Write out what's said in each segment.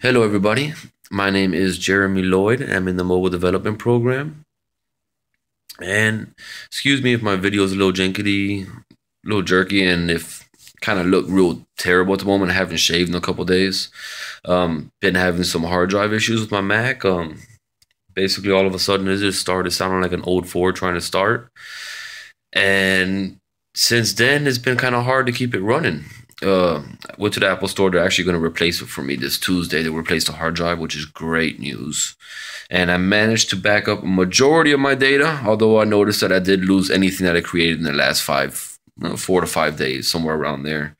Hello, everybody. My name is Jeremy Lloyd. I'm in the mobile development program. And excuse me if my video is a little janky, a little jerky, and if kind of look real terrible at the moment. I haven't shaved in a couple days. Um, been having some hard drive issues with my Mac. Um, basically, all of a sudden, it just started sounding like an old Ford trying to start. And since then, it's been kind of hard to keep it running uh, went to the Apple store. They're actually going to replace it for me this Tuesday. They replaced the hard drive, which is great news. And I managed to back up a majority of my data, although I noticed that I did lose anything that I created in the last five, four to five days, somewhere around there,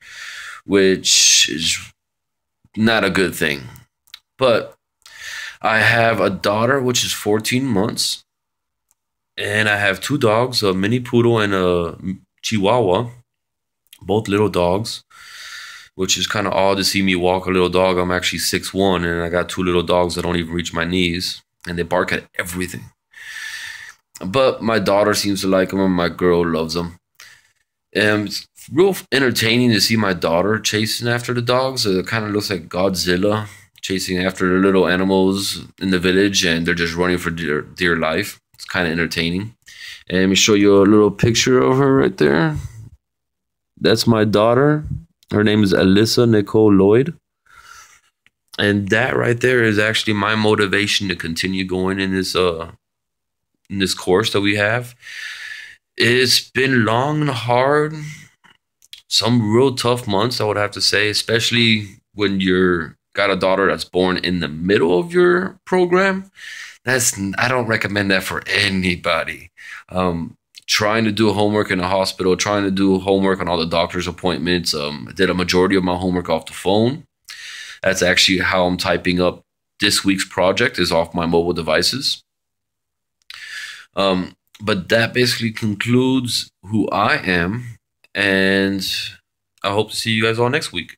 which is not a good thing. But I have a daughter, which is 14 months. And I have two dogs, a mini poodle and a chihuahua both little dogs, which is kind of odd to see me walk a little dog. I'm actually six one, and I got two little dogs that don't even reach my knees, and they bark at everything. But my daughter seems to like them, and my girl loves them. and it's real entertaining to see my daughter chasing after the dogs. It kind of looks like Godzilla chasing after the little animals in the village, and they're just running for dear, dear life. It's kind of entertaining. And let me show you a little picture of her right there. That's my daughter. Her name is Alyssa Nicole Lloyd. And that right there is actually my motivation to continue going in this uh in this course that we have. It's been long and hard. Some real tough months, I would have to say, especially when you're got a daughter that's born in the middle of your program. That's I don't recommend that for anybody. Um, trying to do homework in a hospital, trying to do homework on all the doctor's appointments. Um, I did a majority of my homework off the phone. That's actually how I'm typing up this week's project is off my mobile devices. Um, but that basically concludes who I am, and I hope to see you guys all next week.